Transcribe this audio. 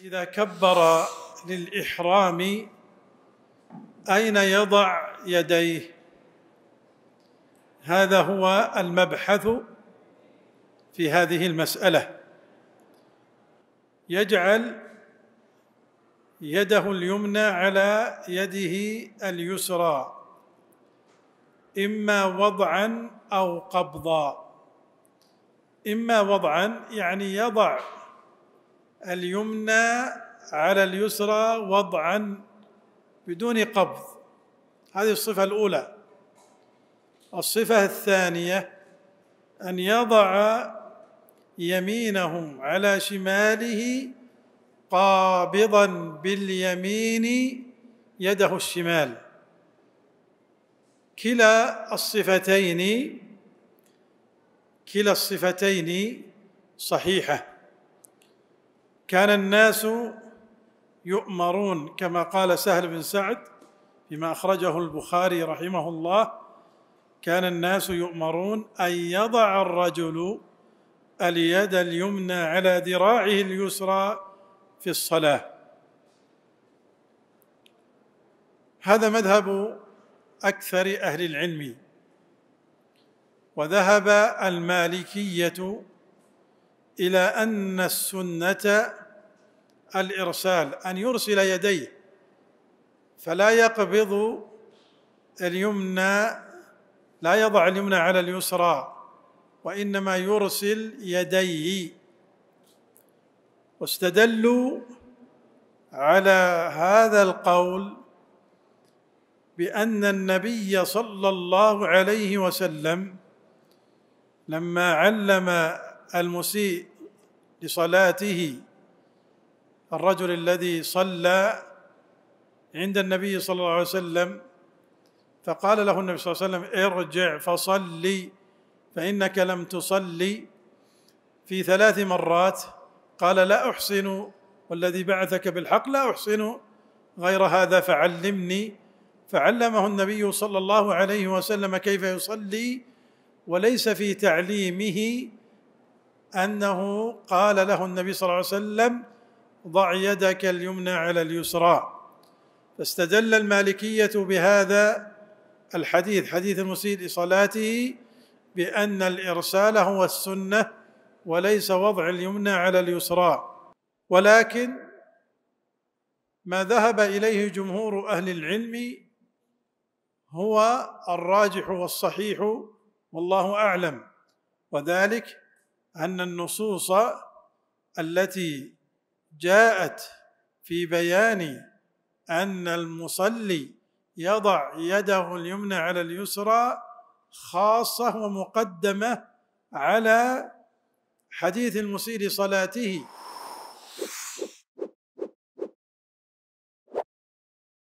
إذا كبر للإحرام أين يضع يديه؟ هذا هو المبحث في هذه المسألة يجعل يده اليمنى على يده اليسرى إما وضعا أو قبضا إما وضعا يعني يضع اليمنى على اليسرى وضعا بدون قبض هذه الصفة الأولى الصفة الثانية أن يضع يمينه على شماله قابضا باليمين يده الشمال كلا الصفتين كلا الصفتين صحيحه كان الناس يؤمرون كما قال سهل بن سعد فيما اخرجه البخاري رحمه الله كان الناس يؤمرون ان يضع الرجل اليد اليمنى على ذراعه اليسرى في الصلاه هذا مذهب اكثر اهل العلم وذهب المالكيه الى ان السنه الارسال ان يرسل يديه فلا يقبض اليمنى لا يضع اليمنى على اليسرى وانما يرسل يديه واستدلوا على هذا القول بان النبي صلى الله عليه وسلم لما علم المسيء لصلاته الرجل الذي صلى عند النبي صلى الله عليه وسلم فقال له النبي صلى الله عليه وسلم ارجع فصلي فإنك لم تصلي في ثلاث مرات قال لا أحسن والذي بعثك بالحق لا أحسن غير هذا فعلمني فعلمه النبي صلى الله عليه وسلم كيف يصلي وليس في تعليمه انه قال له النبي صلى الله عليه وسلم ضع يدك اليمنى على اليسرى فاستدل المالكيه بهذا الحديث حديث المسيء لصلاته بان الارسال هو السنه وليس وضع اليمنى على اليسرى ولكن ما ذهب اليه جمهور اهل العلم هو الراجح والصحيح والله اعلم وذلك ان النصوص التي جاءت في بيان ان المصلي يضع يده اليمنى على اليسرى خاصه ومقدمه على حديث المسير صلاته